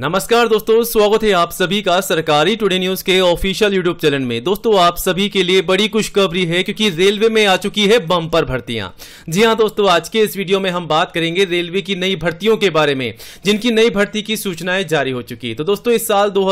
नमस्कार दोस्तों स्वागत है आप सभी का सरकारी टुडे न्यूज के ऑफिशियल यूट्यूब चैनल में दोस्तों आप सभी के लिए बड़ी खुशखबरी है क्योंकि रेलवे में आ चुकी है बम्पर भर्तियां जी हां दोस्तों आज के इस वीडियो में हम बात करेंगे रेलवे की नई भर्तियों के बारे में जिनकी नई भर्ती की सूचनाएं जारी हो चुकी है तो दोस्तों इस साल दो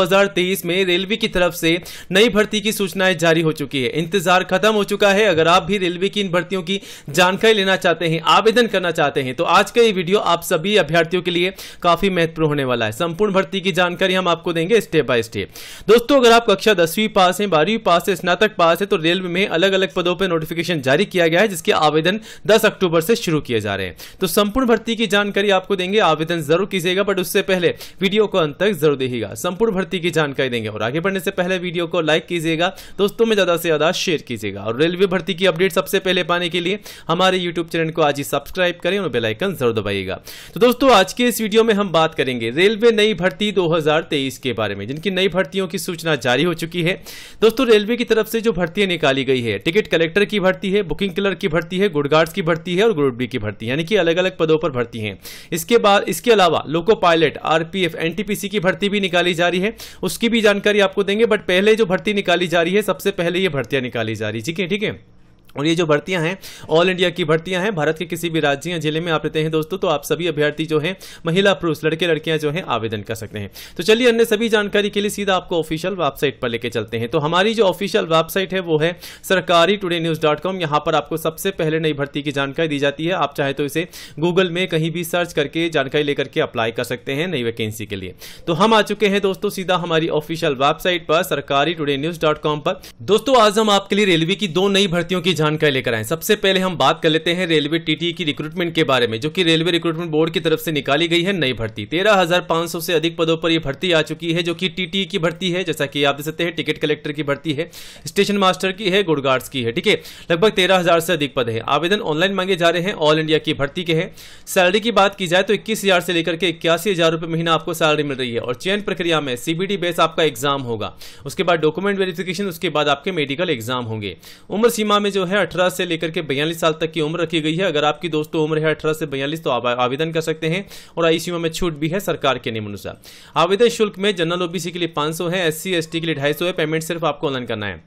में रेलवे की तरफ से नई भर्ती की सूचनाएं जारी हो चुकी है इंतजार खत्म हो चुका है अगर आप भी रेलवे की इन भर्तियों की जानकारी लेना चाहते हैं आवेदन करना चाहते हैं तो आज का ये वीडियो आप सभी अभ्यर्थियों के लिए काफी महत्वपूर्ण होने वाला है संपूर्ण भर्ती की जानकारी हम आपको देंगे स्टेप बाय स्टेप दोस्तों अगर आप कक्षा दसवीं पास है बारहवीं पास है स्नातक पास है तो रेलवे में अलग अलग पदों पर नोटिफिकेशन जारी किया गया है जिसके आवेदन दस अक्टूबर से शुरू किए जा रहे हैं तो संपूर्ण भर्ती की जानकारी आपको देंगे आवेदन जरूर कीजिएगा बट उससे पहले वीडियो को अंत तक जरूर देखिएगा संपूर्ण भर्ती की जानकारी देंगे और आगे बढ़ने से पहले वीडियो को लाइक कीजिएगा दोस्तों में ज्यादा से ज्यादा शेयर कीजिएगा और रेलवे भर्ती की अपडेट सबसे पहले पाने के लिए हमारे यूट्यूब चैनल को आज ही सब्सक्राइब करें और बेलाइकन जरूर दबाइएगा तो दोस्तों आज के इस वीडियो में हम बात करेंगे रेलवे नई भर्ती भर्ती 2023 के बारे में जिनकी नई भर्तियों की सूचना जारी हो चुकी है दोस्तों रेलवे की तरफ से जो भर्तियां निकाली गई है टिकट कलेक्टर की भर्ती है बुकिंग क्लर्क की भर्ती है गुड गार्ड्स की भर्ती है और ग्रुप बी की भर्ती यानी कि अलग अलग पदों पर भर्ती है इसके बाद इसके अलावा लोको पायलट आरपीएफ एनटीपीसी की भर्ती भी निकाली जा रही है उसकी भी जानकारी आपको देंगे बट पहले जो भर्ती निकाली जा रही है सबसे पहले ये भर्तियां निकाली जा रही है ठीक है ठीक है और ये जो भर्तियां हैं ऑल इंडिया की भर्तियां हैं भारत के किसी भी राज्य या जिले में आप रहते हैं दोस्तों तो आप सभी अभ्यर्थी जो हैं महिला पुरुष लड़के लड़कियां जो हैं आवेदन कर सकते हैं तो चलिए अन्य सभी जानकारी के लिए सीधा आपको ऑफिशियल वेबसाइट पर लेके चलते हैं तो हमारी जो ऑफिशियल वेबसाइट है वो है सरकारी टुडे न्यूज डॉट कॉम यहाँ पर आपको सबसे पहले नई भर्ती की जानकारी दी जाती है आप चाहे तो इसे गूगल में कहीं भी सर्च करके जानकारी लेकर के अप्लाई कर सकते हैं नई वैकेंसी के लिए तो हम आ चुके हैं दोस्तों सीधा हमारी ऑफिशियल वेबसाइट पर सरकारी टूडे न्यूज डॉट कॉम पर दोस्तों आज हम आपके लिए रेलवे की दो नई भर्तियों की जानकारी लेकर आए सबसे पहले हम बात कर लेते हैं रेलवे टीटी की रिक्रूटमेंट के बारे में जो कि रेलवे रिक्रूटमेंट बोर्ड की तरफ से निकाली गई है नई भर्ती तेरह हजार पांच सौ से अधिक पदों पर यह भर्ती आ चुकी है जो कि टीटी की भर्ती है जैसा कि आप देख सकते हैं टिकट कलेक्टर की भर्ती है स्टेशन मास्टर की है गुड़गार्ड्स की है ठीक है लगभग तेरह हजार से अधिक पद है आवेदन ऑनलाइन मांगे जा रहे हैं ऑल इंडिया की भर्ती के हैं सैलरी की बात की जाए तो इक्कीस से लेकर के इक्यासी हजार महीना आपको सैलरी मिल रही है और चयन प्रक्रिया में सीबीडी बेस आपका एग्जाम होगा उसके बाद डॉक्यूमेंट वेरिफिकेशन उसके बाद आपके मेडिकल एग्जाम होंगे उम्र सीमा में जो है है अठारह से लेकर के बयालीस साल तक की उम्र रखी गई है अगर आपकी दोस्तों तो उम्र है अठारह से बयालीस तो आप आवेदन कर सकते हैं और आई में छूट भी है सरकार के नियमानुसार आवेदन शुल्क में जनरल ओबीसी के लिए सौ है एस सी के लिए ढाई है पेमेंट सिर्फ आपको ऑनलाइन करना है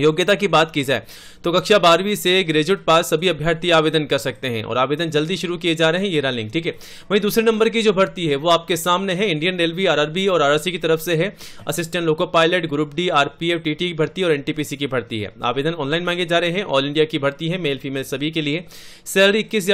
योग्यता की बात की जाए तो कक्षा बारहवीं से ग्रेजुएट पास सभी अभ्यर्थी आवेदन कर सकते हैं और आवेदन जल्दी शुरू किए जा रहे हैं ये रहा लिंक ठीक है वहीं दूसरे नंबर की जो भर्ती है वो आपके सामने है इंडियन रेलवे आरआरबी और आरआरसी की तरफ से है assistant loco pilot group D RPF TT की भर्ती और एनटीपीसी की भर्ती है आवेदन ऑनलाइन मांगे जा रहे हैं ऑल इंडिया की भर्ती है मेल फीमेल सभी के लिए सैलरी इक्कीस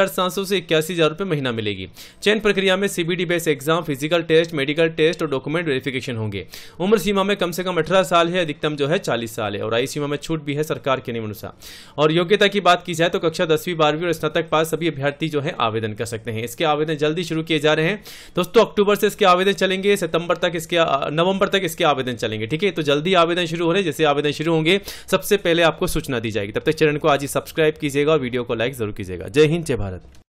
से इक्यासी हजार महीना मिलेगी चयन प्रक्रिया में CBT base exam physical test medical test और डॉक्यूमेंट वेरिफिकेशन होंगे उम्र सीमा में कम से कम अठारह साल है अधिकतम जो है चालीस साल है और आई सीमा में छूट भी है सरकार के नियमानुसार और योग्यता की बात की जाए तो कक्षा दसवीं बारहवीं और स्नातक पास सभी अभ्यर्थी जो है आवेदन कर सकते हैं इसके आवेदन जल्दी शुरू किए जा रहे हैं दोस्तों अक्टूबर से इसके आवेदन चलेंगे सितंबर तक इसके नवंबर तक इसके आवेदन चलेंगे ठीक है तो जल्दी आवेदन शुरू हो रहे जैसे आवेदन शुरू होंगे सबसे पहले आपको सूचना दी जाएगी तब तक चैनल को आज ही सब्सक्राइब कीजिएगा और वीडियो को लाइक जरूर कीजिएगा जय हिंद जय भारत